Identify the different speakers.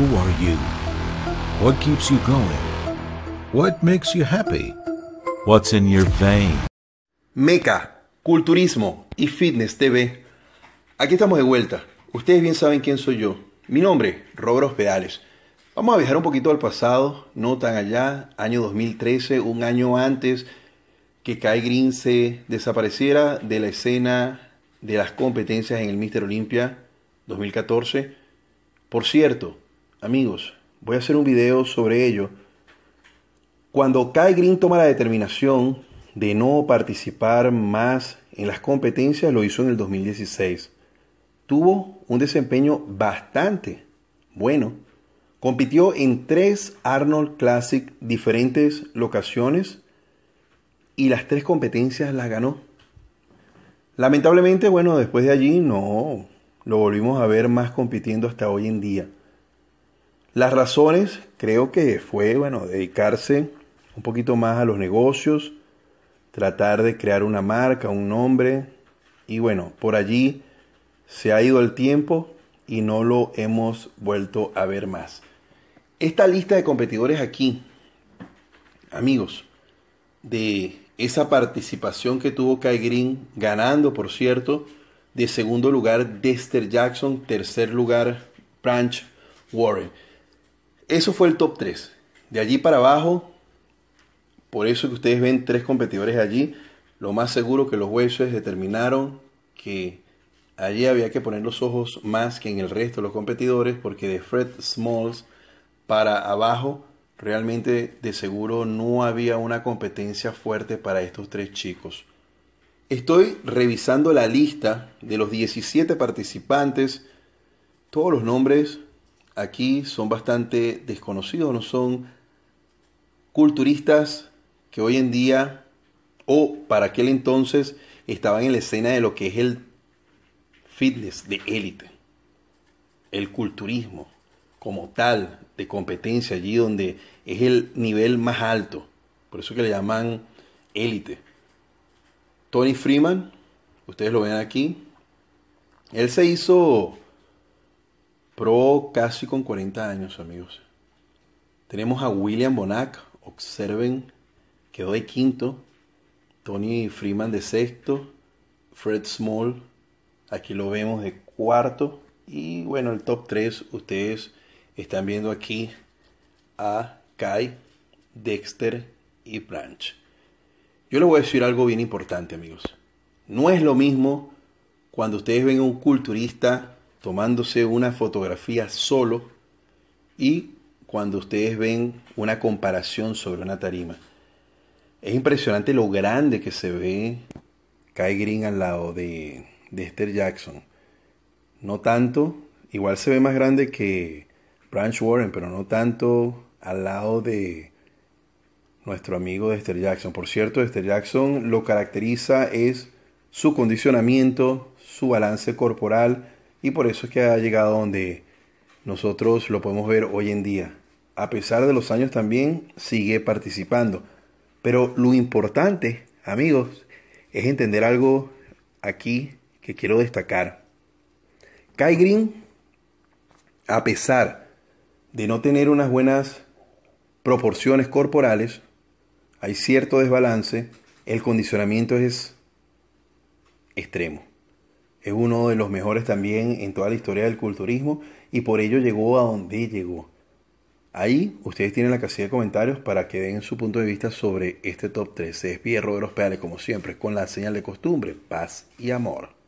Speaker 1: Who are you? What keeps you going? What makes you happy? What's in your vein? Meca, Culturismo y Fitness TV. Aquí estamos de vuelta. Ustedes bien saben quién soy yo. Mi nombre, Robert Hospedales. Vamos a viajar un poquito al pasado, no tan allá, año 2013, un año antes que Kai Green se desapareciera de la escena de las competencias en el Mister Olympia 2014. Por cierto, amigos, voy a hacer un video sobre ello. Cuando Kai Green toma la determinación de no participar más en las competencias, lo hizo en el 2016. Tuvo un desempeño bastante bueno. Compitió en tres Arnold Classic diferentes locaciones y las tres competencias las ganó. Lamentablemente, bueno, después de allí no lo volvimos a ver más compitiendo hasta hoy en día. Las razones creo que fue, bueno, dedicarse un poquito más a los negocios, tratar de crear una marca, un nombre, y bueno, por allí se ha ido el tiempo y no lo hemos vuelto a ver más. Esta lista de competidores aquí, amigos, de esa participación que tuvo Kai Green, ganando, por cierto, de segundo lugar Dexter Jackson, tercer lugar Branch Warren eso fue el top 3. De allí para abajo, por eso que ustedes ven tres competidores allí, lo más seguro que los jueces determinaron que allí había que poner los ojos más que en el resto de los competidores, porque de Fred Smalls para abajo, realmente de seguro no había una competencia fuerte para estos tres chicos. Estoy revisando la lista de los 17 participantes, todos los nombres aquí son bastante desconocidos, no son culturistas que hoy en día o para aquel entonces estaban en la escena de lo que es el fitness de élite, el culturismo como tal de competencia allí donde es el nivel más alto, por eso que le llaman élite. Tony Freeman, ustedes lo ven aquí, él se hizo pro casi con 40 años, amigos. Tenemos a William Bonac, observen, quedó de quinto. Tony Freeman de sexto. Fred Small, aquí lo vemos de cuarto. Y bueno, el top 3, ustedes están viendo aquí a Kai, Dexter y Branch. Yo les voy a decir algo bien importante, amigos. No es lo mismo cuando ustedes ven a un culturista tomándose una fotografía solo y cuando ustedes ven una comparación sobre una tarima. Es impresionante lo grande que se ve Kai Green al lado de, de Esther Jackson. No tanto, igual se ve más grande que Branch Warren, pero no tanto al lado de nuestro amigo Esther Jackson. Por cierto, Esther Jackson lo caracteriza es su condicionamiento, su balance corporal, y por eso es que ha llegado donde nosotros lo podemos ver hoy en día. A pesar de los años también sigue participando. Pero lo importante, amigos, es entender algo aquí que quiero destacar. Kai Green, a pesar de no tener unas buenas proporciones corporales, hay cierto desbalance, el condicionamiento es extremo es uno de los mejores también en toda la historia del culturismo y por ello llegó a donde llegó. Ahí ustedes tienen la casilla de comentarios para que den su punto de vista sobre este top 3. de los Pedales como siempre, con la señal de costumbre, paz y amor.